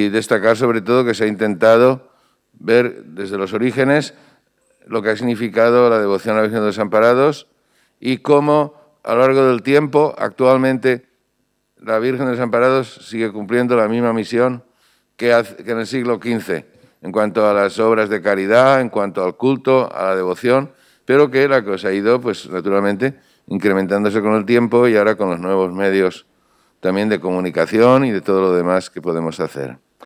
Y destacar sobre todo que se ha intentado ver desde los orígenes lo que ha significado la devoción a la Virgen de los Desamparados y cómo a lo largo del tiempo actualmente la Virgen de los Desamparados sigue cumpliendo la misma misión que, en el siglo XV en cuanto a las obras de caridad, en cuanto al culto, a la devoción, pero que la cosa ha ido, pues naturalmente, incrementándose con el tiempo y ahora con los nuevos medios también de comunicación y de todo lo demás que podemos hacer.